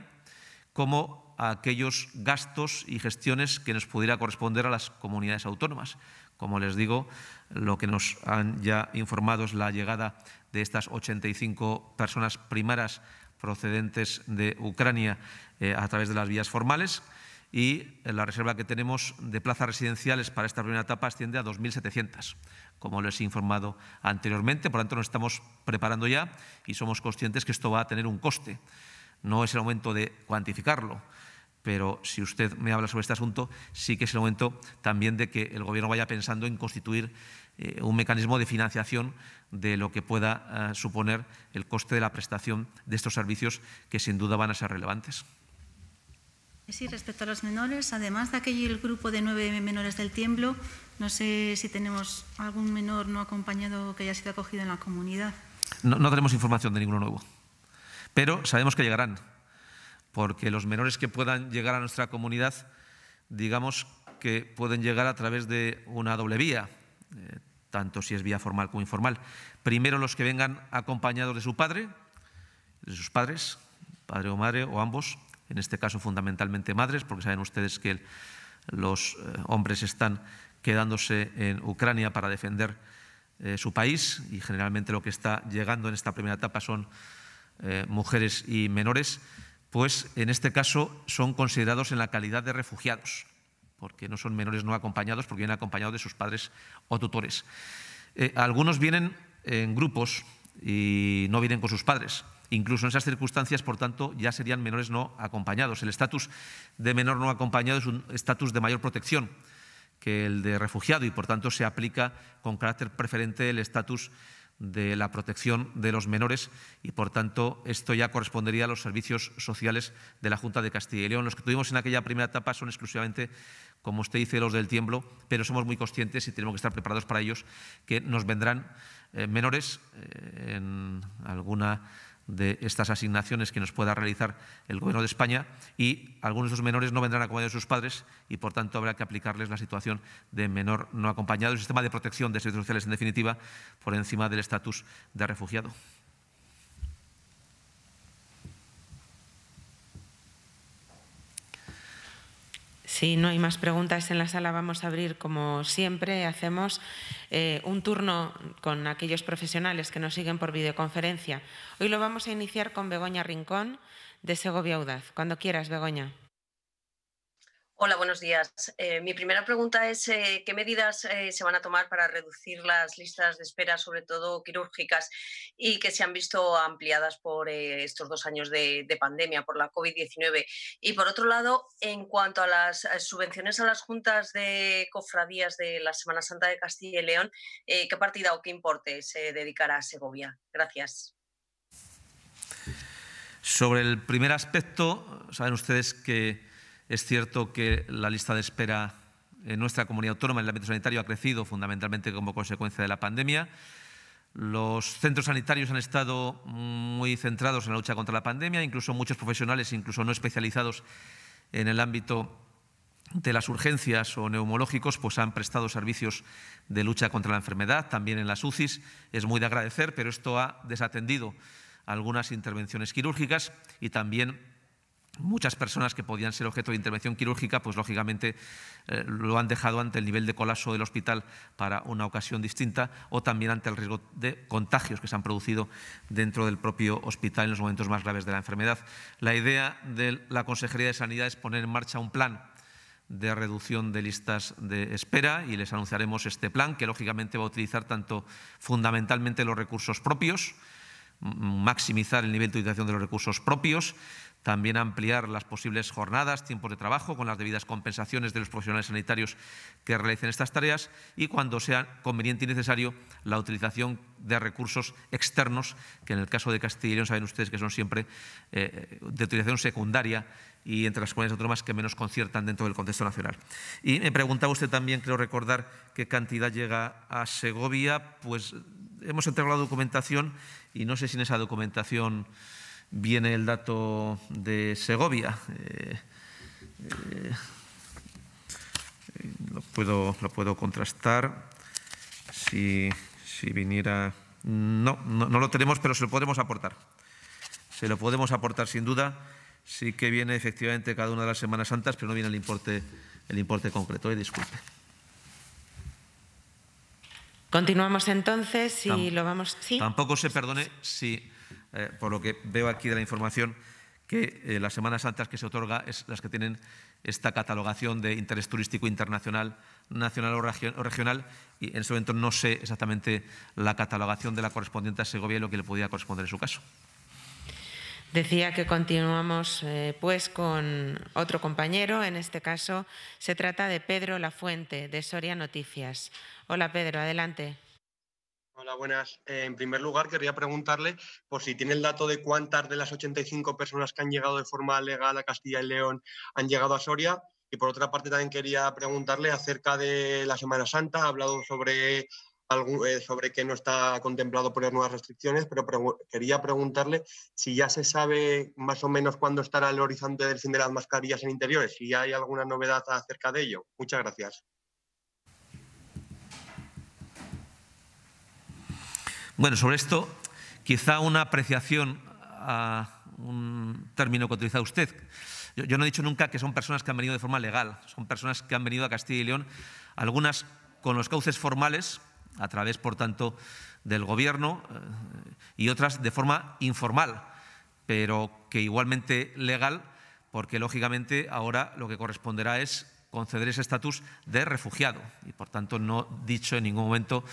como aquellos gastos y gestiones que nos pudiera corresponder a las comunidades autónomas. Como les digo, lo que nos han ya informado es la llegada de estas 85 personas primeras procedentes de Ucrania eh, a través de las vías formales y eh, la reserva que tenemos de plazas residenciales para esta primera etapa asciende a 2.700, como les he informado anteriormente. Por lo tanto, nos estamos preparando ya y somos conscientes que esto va a tener un coste. No es el momento de cuantificarlo, pero si usted me habla sobre este asunto, sí que es el momento también de que el Gobierno vaya pensando en constituir eh, un mecanismo de financiación de lo que pueda eh, suponer el coste de la prestación de estos servicios que sin duda van a ser relevantes. Sí, respecto a los menores, además de aquel grupo de nueve menores del tiemblo, no sé si tenemos algún menor no acompañado que haya sido acogido en la comunidad. no tenemos información de ninguno nuevo, pero sabemos que llegarán, porque los menores que puedan llegar a nuestra comunidad, digamos que pueden llegar a través de una doble vía, eh, tanto si es vía formal como informal. Primero los que vengan acompañados de su padre, de sus padres, padre o madre o ambos, en este caso fundamentalmente madres, porque saben ustedes que los eh, hombres están quedándose en Ucrania para defender eh, su país y generalmente lo que está llegando en esta primera etapa son mujeres y menores, pues en este caso son considerados en la calidad de refugiados porque no son menores no acompañados, porque vienen acompañados de sus padres o tutores. Eh, algunos vienen en grupos y no vienen con sus padres. Incluso en esas circunstancias, por tanto, ya serían menores no acompañados. El estatus de menor no acompañado es un estatus de mayor protección que el de refugiado y, por tanto, se aplica con carácter preferente el estatus de la protección de los menores y, por tanto, esto ya correspondería a los servicios sociales de la Junta de Castilla y León. Los que tuvimos en aquella primera etapa son exclusivamente, como usted dice, los del tiemblo, pero somos muy conscientes y tenemos que estar preparados para ellos, que nos vendrán eh, menores eh, en alguna de estas asignaciones que nos pueda realizar el Gobierno de España y algunos de los menores no vendrán acompañados de sus padres y, por tanto, habrá que aplicarles la situación de menor no acompañado, el sistema de protección de servicios sociales, en definitiva, por encima del estatus de refugiado. Si no hay más preguntas en la sala, vamos a abrir, como siempre hacemos, eh, un turno con aquellos profesionales que nos siguen por videoconferencia. Hoy lo vamos a iniciar con Begoña Rincón, de Segovia Audaz. Cuando quieras, Begoña. Hola, buenos días. Eh, mi primera pregunta es eh, qué medidas eh, se van a tomar para reducir las listas de espera, sobre todo quirúrgicas, y que se han visto ampliadas por estos dos años de, de pandemia, por la COVID-19. Y por otro lado, en cuanto a las subvenciones a las juntas de cofradías de la Semana Santa de Castilla y León, ¿qué partida o qué importe se dedicará a Segovia? Gracias. Sobre el primer aspecto, saben ustedes que es cierto que la lista de espera en nuestra comunidad autónoma en el ámbito sanitario ha crecido fundamentalmente como consecuencia de la pandemia. Los centros sanitarios han estado muy centrados en la lucha contra la pandemia, incluso muchos profesionales, incluso no especializados en el ámbito de las urgencias o neumológicos, pues han prestado servicios de lucha contra la enfermedad, también en las UCIs. Es muy de agradecer, pero esto ha desatendido algunas intervenciones quirúrgicas y también Muchas personas que podían ser objeto de intervención quirúrgica, pues lógicamente eh, lo han dejado ante el nivel de colapso del hospital para una ocasión distinta o también ante el riesgo de contagios que se han producido dentro del propio hospital en los momentos más graves de la enfermedad. La idea de la Consejería de Sanidad es poner en marcha un plan de reducción de listas de espera y les anunciaremos este plan que lógicamente va a utilizar tanto fundamentalmente los recursos propios, maximizar el nivel de utilización de los recursos propios, también ampliar las posibles jornadas, tiempos de trabajo, con las debidas compensaciones de los profesionales sanitarios que realicen estas tareas y, cuando sea conveniente y necesario, la utilización de recursos externos, que en el caso de Castilla y León saben ustedes que son siempre eh, de utilización secundaria y entre las comunidades autónomas que menos conciertan dentro del contexto nacional. Y me preguntaba usted también, creo recordar, qué cantidad llega a Segovia. Pues hemos entregado la documentación y no sé si en esa documentación viene el dato de Segovia. Eh, eh, lo, puedo, lo puedo contrastar si, viniera... No, no, lo tenemos, pero se lo podemos aportar. Se lo podemos aportar sin duda. Sí que viene efectivamente cada una de las Semanas Santas, pero no viene el importe, el importe concreto. Eh, disculpe. Continuamos entonces y lo vamos. Tampoco se perdone si eh, por lo que veo aquí de la información, que eh, las Semanas altas que se otorga es las que tienen esta catalogación de interés turístico internacional, nacional o, regional, y en su momento no sé exactamente la catalogación de la correspondiente a Segovia y lo que le podía corresponder en su caso. Decía que continuamos eh, pues con otro compañero, en este caso se trata de Pedro Lafuente, de Soria Noticias. Hola Pedro, adelante. Hola, buenas. Eh, en primer lugar, quería preguntarle por si tiene el dato de cuántas de las 85 personas que han llegado de forma legal a Castilla y León han llegado a Soria. Y por otra parte, también quería preguntarle acerca de la Semana Santa. Ha hablado sobre, eh, sobre que no está contemplado poner nuevas restricciones, pero quería preguntarle si ya se sabe más o menos cuándo estará el horizonte del fin de las mascarillas en interiores, si hay alguna novedad acerca de ello. Muchas gracias. Bueno, sobre esto, quizá una apreciación a un término que utiliza usted. Yo, no he dicho nunca que son personas que han venido de forma legal, son personas que han venido a Castilla y León, algunas con los cauces formales, a través, por tanto, del Gobierno, eh, y otras de forma informal, pero que igualmente legal, porque lógicamente ahora lo que corresponderá es conceder ese estatus de refugiado y, por tanto, no he dicho en ningún momento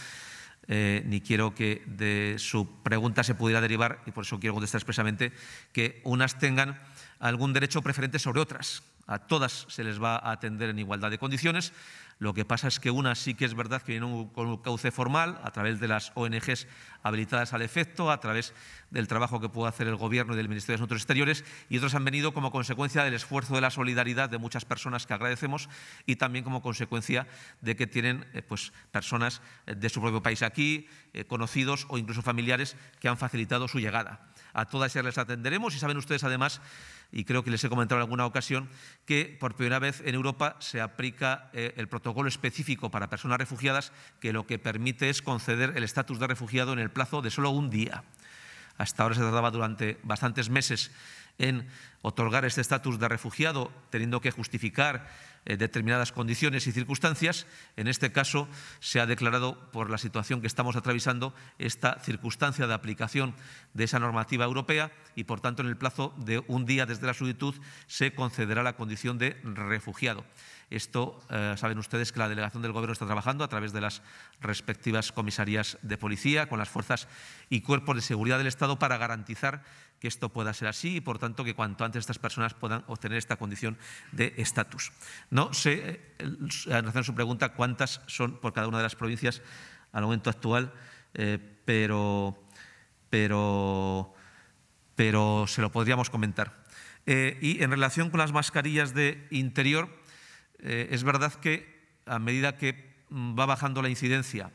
eh, ni quiero que de su pregunta se pudiera derivar, y por eso quiero contestar expresamente, que unas tengan algún derecho preferente sobre otras. A todas se les va a atender en igualdad de condiciones. Lo que pasa es que unas sí que es verdad que vienen con un cauce formal, a través de las ONGs habilitadas al efecto, a través del trabajo que puede hacer el Gobierno y del Ministerio de Asuntos Exteriores, y otras han venido como consecuencia del esfuerzo de la solidaridad de muchas personas que agradecemos y también como consecuencia de que tienen eh, pues, personas eh, de su propio país aquí, eh, conocidos o incluso familiares que han facilitado su llegada a todas ellas les atenderemos. Y saben ustedes además, y creo que les he comentado en alguna ocasión, que por primera vez en Europa se aplica eh, el protocolo específico para personas refugiadas, que lo que permite es conceder el estatus de refugiado en el plazo de solo un día. Hasta ahora se trataba durante bastantes meses en otorgar este estatus de refugiado, teniendo que justificar eh, determinadas condiciones y circunstancias, en este caso se ha declarado, por la situación que estamos atravesando, esta circunstancia de aplicación de esa normativa europea y, por tanto, en el plazo de un día desde la solicitud se concederá la condición de refugiado. Esto eh, saben ustedes que la delegación del Gobierno está trabajando a través de las respectivas comisarías de policía, con las fuerzas y cuerpos de seguridad del Estado para garantizar que esto pueda ser así y, por tanto, que cuanto antes estas personas puedan obtener esta condición de estatus. No sé, eh, en relación a su pregunta, cuántas son por cada una de las provincias al momento actual, eh, pero, pero, pero se lo podríamos comentar. Eh, y en relación con las mascarillas de interior, es verdad que a medida que mm, va bajando la incidencia,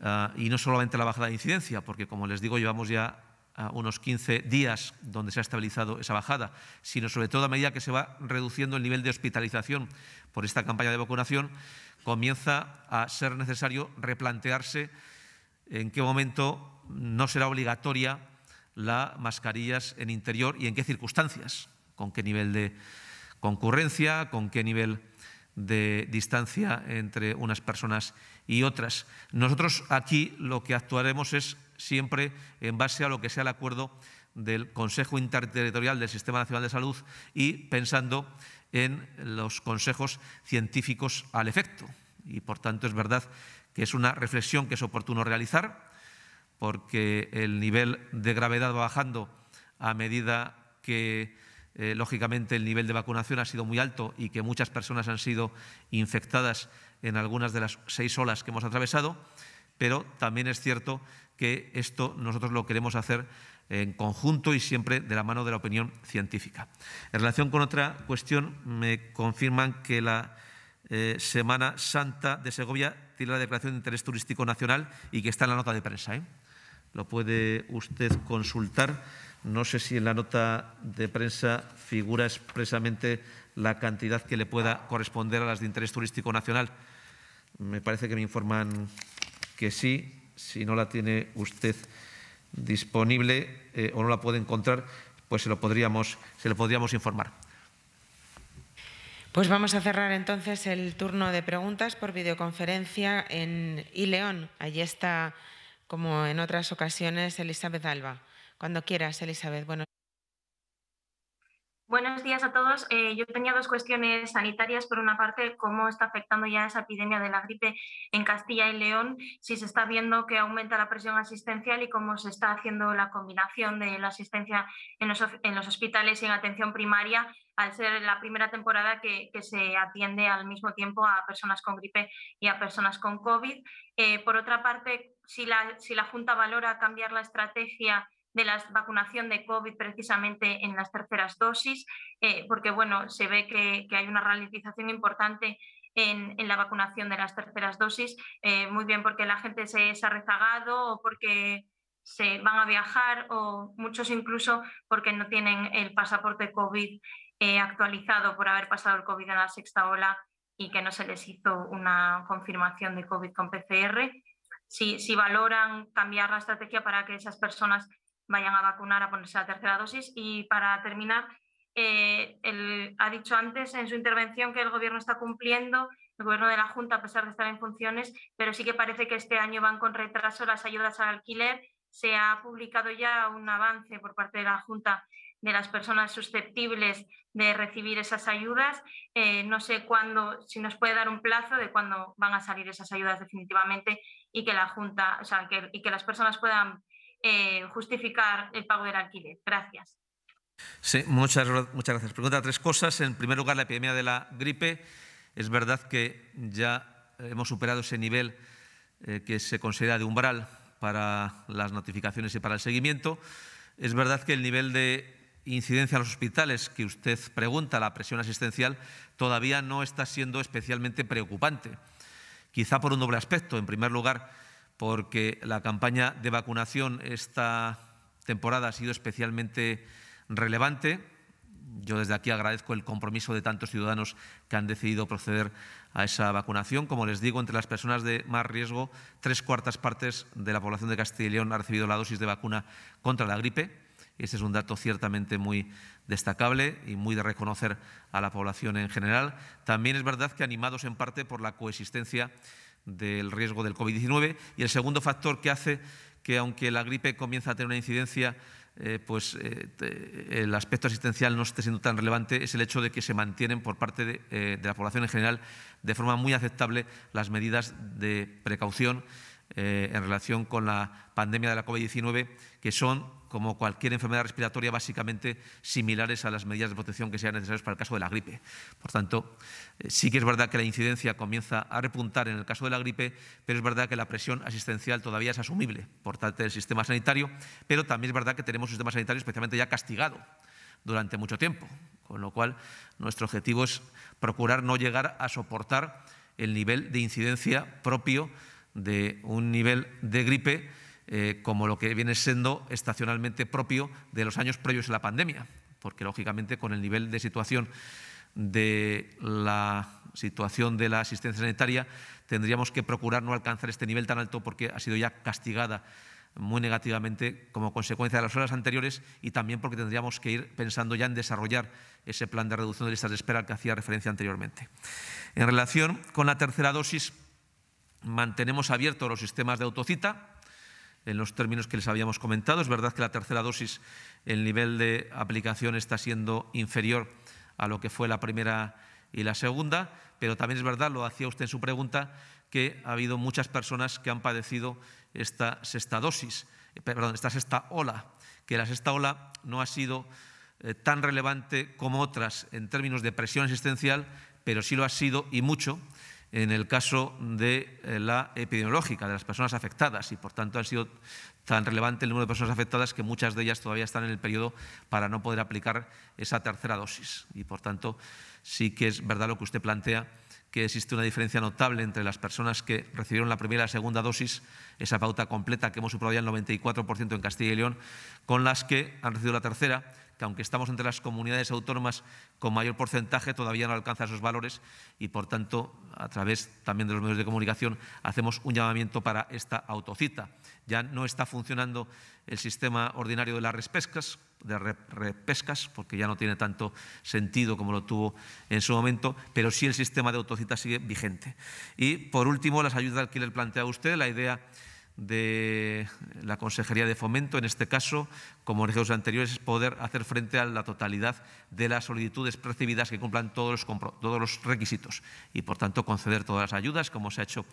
ah, y no solamente la bajada de incidencia, porque como les digo, llevamos ya unos 15 días donde se ha estabilizado esa bajada, sino sobre todo a medida que se va reduciendo el nivel de hospitalización por esta campaña de vacunación, comienza a ser necesario replantearse en qué momento no será obligatoria la mascarillas en interior y en qué circunstancias, con qué nivel de concurrencia, con qué nivel de distancia entre unas personas y otras. Nosotros aquí lo que actuaremos es siempre en base a lo que sea el acuerdo del Consejo Interterritorial del Sistema Nacional de Salud y pensando en los consejos científicos al efecto. Y por tanto es verdad que es una reflexión que es oportuno realizar porque el nivel de gravedad va bajando a medida que eh, lógicamente el nivel de vacunación ha sido muy alto y que muchas personas han sido infectadas en algunas de las seis olas que hemos atravesado pero también es cierto que esto nosotros lo queremos hacer en conjunto y siempre de la mano de la opinión científica. En relación con otra cuestión, me confirman que la eh, Semana Santa de Segovia tiene la declaración de interés turístico nacional y que está en la nota de prensa. ¿eh? Lo puede usted consultar. No sé si en la nota de prensa figura expresamente la cantidad que le pueda corresponder a las de interés turístico nacional. Me parece que me informan que sí, si no la tiene usted disponible eh, o no la puede encontrar, pues se lo podríamos, se lo podríamos informar. Pues vamos a cerrar entonces el turno de preguntas por videoconferencia en Ileón. Allí está, como en otras ocasiones, Elizabeth Alba. Cuando quieras, Elizabeth. Bueno. Buenos días a todos. Eh, yo tenía dos cuestiones sanitarias. Por una parte, cómo está afectando ya esa epidemia de la gripe en Castilla y León, si se está viendo que aumenta la presión asistencial y cómo se está haciendo la combinación de la asistencia en los, hospitales y en atención primaria al ser la primera temporada que, se atiende al mismo tiempo a personas con gripe y a personas con COVID. Eh, por otra parte, si la, si la Junta valora cambiar la estrategia de la vacunación de COVID precisamente en las terceras dosis, eh, porque bueno, se ve que, hay una ralentización importante en, en, la vacunación de las terceras dosis, eh, muy bien porque la gente se, ha rezagado o porque se van a viajar o muchos incluso porque no tienen el pasaporte COVID eh, actualizado por haber pasado el COVID en la sexta ola y que no se les hizo una confirmación de COVID con PCR. Si, si valoran cambiar la estrategia para que esas personas vayan a vacunar, a ponerse la tercera dosis. Y para terminar, él eh, ha dicho antes en su intervención que el Gobierno está cumpliendo, el Gobierno de la Junta, a pesar de estar en funciones, pero sí que parece que este año van con retraso las ayudas al alquiler. Se ha publicado ya un avance por parte de la Junta de las personas susceptibles de recibir esas ayudas. Eh, no sé cuándo, si nos puede dar un plazo de cuándo van a salir esas ayudas definitivamente y que la Junta, y que las personas puedan eh, justificar el pago del alquiler. Gracias. Sí, muchas, muchas gracias. Pregunta tres cosas. En primer lugar, la epidemia de la gripe. Es verdad que ya hemos superado ese nivel eh, que se considera de umbral para las notificaciones y para el seguimiento. Es verdad que el nivel de incidencia en los hospitales que usted pregunta, la presión asistencial, todavía no está siendo especialmente preocupante. Quizá por un doble aspecto. En primer lugar, porque la campaña de vacunación esta temporada ha sido especialmente relevante. Yo desde aquí agradezco el compromiso de tantos ciudadanos que han decidido proceder a esa vacunación. Como les digo, entre las personas de más riesgo, tres cuartas partes de la población de Castilla y León ha recibido la dosis de vacuna contra la gripe. Ese es un dato ciertamente muy destacable y muy de reconocer a la población en general. También es verdad que animados en parte por la coexistencia del riesgo del COVID-19. Y el segundo factor que hace que, aunque la gripe comienza a tener una incidencia, eh, pues eh, el aspecto asistencial no esté siendo tan relevante es el hecho de que se mantienen por parte de eh, la población en general de forma muy aceptable las medidas de precaución eh, en relación con la pandemia de la COVID-19, que son, como cualquier enfermedad respiratoria, básicamente similares a las medidas de protección que sean necesarias para el caso de la gripe. Por tanto, eh, sí que es verdad que la incidencia comienza a repuntar en el caso de la gripe, pero es verdad que la presión asistencial todavía es asumible por parte del sistema sanitario, pero también es verdad que tenemos un sistema sanitario especialmente ya castigado durante mucho tiempo, con lo cual nuestro objetivo es procurar no llegar a soportar el nivel de incidencia propio de un nivel de gripe eh, como lo que viene siendo estacionalmente propio de los años previos a la pandemia, porque lógicamente con el nivel de situación de la situación de la asistencia sanitaria tendríamos que procurar no alcanzar este nivel tan alto porque ha sido ya castigada muy negativamente como consecuencia de las horas anteriores y también porque tendríamos que ir pensando ya en desarrollar ese plan de reducción de listas de espera al que hacía referencia anteriormente. En relación con la tercera dosis, Mantenemos abiertos los sistemas de autocita en los términos que les habíamos comentado. Es verdad que la tercera dosis, el nivel de aplicación está siendo inferior a lo que fue la primera y la segunda, pero también es verdad, lo hacía usted en su pregunta, que ha habido muchas personas que han padecido esta sexta dosis, eh, perdón, esta sexta ola, que la sexta ola no ha sido eh, tan relevante como otras en términos de presión existencial, pero sí lo ha sido y mucho en el caso de eh, la epidemiológica, de las personas afectadas, y por tanto ha sido tan relevante el número de personas afectadas que muchas de ellas todavía están en el periodo para no poder aplicar esa tercera dosis. Y por tanto, sí que es verdad lo que usted plantea que existe una diferencia notable entre las personas que recibieron la primera y la segunda dosis, esa pauta completa que hemos superado ya el 94% en Castilla y León, con las que han recibido la tercera, que aunque estamos entre las comunidades autónomas con mayor porcentaje, todavía no alcanza esos valores y, por tanto, a través también de los medios de comunicación, hacemos un llamamiento para esta autocita. Ya no está funcionando el sistema ordinario de las respescas, de repescas, porque ya no tiene tanto sentido como lo tuvo en su momento, pero sí el sistema de autocita sigue vigente. Y por último, las ayudas que alquiler plantea usted, la idea de la Consejería de Fomento, en este caso, como en ejercicios anteriores, es poder hacer frente a la totalidad de las solicitudes percibidas que cumplan todos los, todos los requisitos y, por tanto, conceder todas las ayudas, como se ha hecho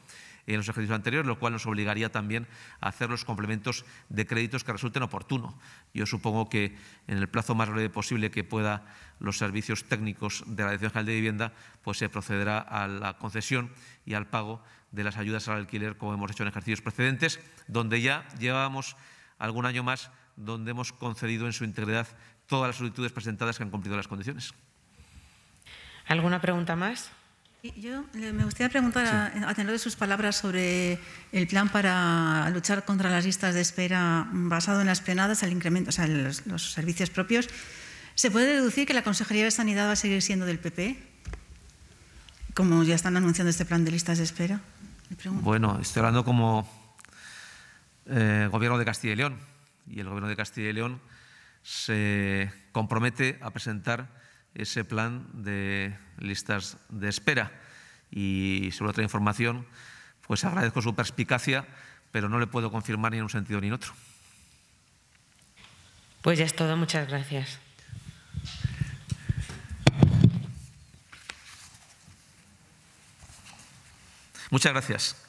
en los ejercicios anteriores, lo cual nos obligaría también a hacer los complementos de créditos que resulten oportuno. Yo supongo que en el plazo más breve posible que pueda los servicios técnicos de la Dirección General de Vivienda, pues se procederá a la concesión y al pago de las ayudas al alquiler, como hemos hecho en ejercicios precedentes, donde ya llevábamos algún año más, donde hemos concedido en su integridad todas las solicitudes presentadas que han cumplido las condiciones. ¿Alguna pregunta más? Yo me gustaría preguntar a, tener de sus palabras sobre el plan para luchar contra las listas de espera basado en las penadas, el incremento, o sea, los, servicios propios. ¿Se puede deducir que la Consejería de Sanidad va a seguir siendo del PP, como ya están anunciando este plan de listas de espera? Bueno, estoy hablando como eh, gobierno de Castilla y León. Y el gobierno de Castilla y León se compromete a presentar ese plan de listas de espera. Y sobre otra información, pues agradezco su perspicacia, pero no le puedo confirmar ni en un sentido ni en otro. Pues ya es todo. Muchas gracias. Muchas gracias.